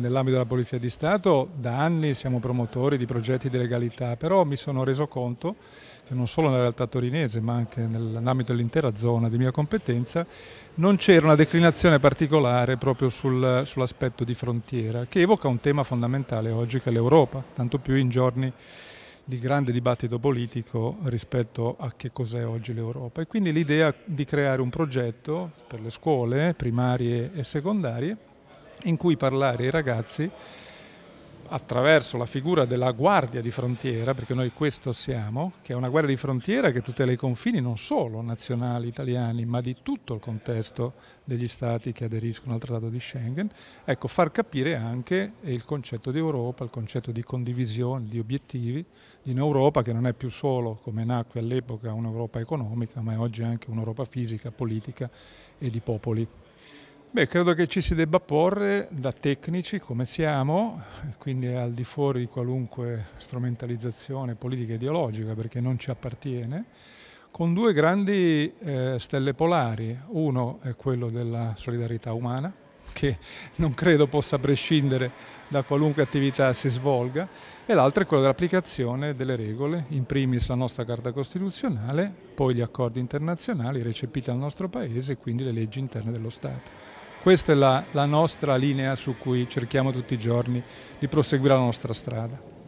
nell'ambito della Polizia di Stato da anni siamo promotori di progetti di legalità, però mi sono reso conto che non solo nella realtà torinese ma anche nell'ambito dell'intera zona di mia competenza non c'era una declinazione particolare proprio sul, sull'aspetto di frontiera che evoca un tema fondamentale oggi che è l'Europa, tanto più in giorni di grande dibattito politico rispetto a che cos'è oggi l'Europa e quindi l'idea di creare un progetto per le scuole primarie e secondarie in cui parlare ai ragazzi attraverso la figura della guardia di frontiera, perché noi questo siamo, che è una guardia di frontiera che tutela i confini non solo nazionali italiani, ma di tutto il contesto degli stati che aderiscono al Trattato di Schengen, ecco, far capire anche il concetto di Europa, il concetto di condivisione, di obiettivi, di un'Europa che non è più solo, come nacque all'epoca, un'Europa economica, ma è oggi anche un'Europa fisica, politica e di popoli. Beh, credo che ci si debba porre da tecnici come siamo, quindi al di fuori di qualunque strumentalizzazione politica e ideologica perché non ci appartiene, con due grandi eh, stelle polari. Uno è quello della solidarietà umana, che non credo possa prescindere da qualunque attività si svolga, e l'altro è quello dell'applicazione delle regole, in primis la nostra Carta Costituzionale, poi gli accordi internazionali recepiti al nostro Paese e quindi le leggi interne dello Stato. Questa è la, la nostra linea su cui cerchiamo tutti i giorni di proseguire la nostra strada.